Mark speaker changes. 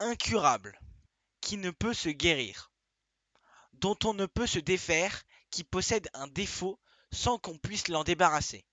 Speaker 1: incurable, qui ne peut se guérir, dont on ne peut se défaire, qui possède un défaut sans qu'on puisse l'en débarrasser.